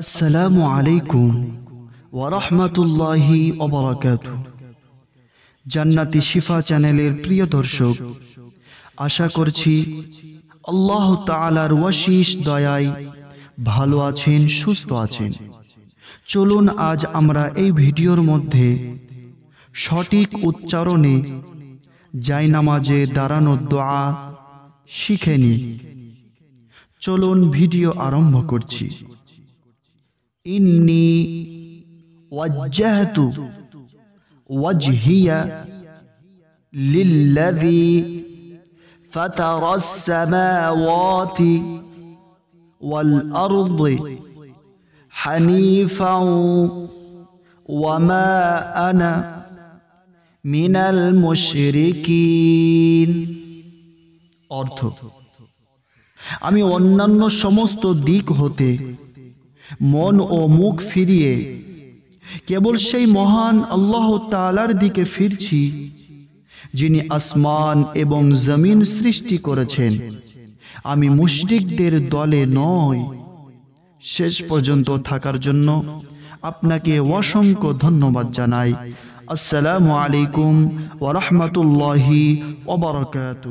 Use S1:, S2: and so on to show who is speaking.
S1: আসসালামু আলাইকুম ওয়ারহমাতুল্লাহি অবরাকাত জান্নাতি শিফা চ্যানেলের প্রিয় দর্শক আশা করছি আল্লাহ তালার ওয়াশিস দয়ায় ভালো আছেন সুস্থ আছেন চলুন আজ আমরা এই ভিডিওর মধ্যে সঠিক উচ্চারণে নামাজে দাঁড়ানো দোয়া শিখে চলুন ভিডিও আরম্ভ করছি إني وجهت وجهي للذي فتر السماوات والأرض حنيفا وما أنا من المشركين অর্থ আমি অন্যান্য সমস্ত ديك هوتي মন ও মুখ ফিরিয়ে কেবল সেই মহান আল্লাহ তালার দিকে ফিরছি যিনি আসমান এবং জমিন সৃষ্টি করেছেন আমি মুশরিকদের দলে নয় শেষ পর্যন্ত থাকার জন্য আপনাকে অসংখ্য ধন্যবাদ জানাই আসসালামু আলাইকুম ওরহমতুল্লাহি ওবরকাত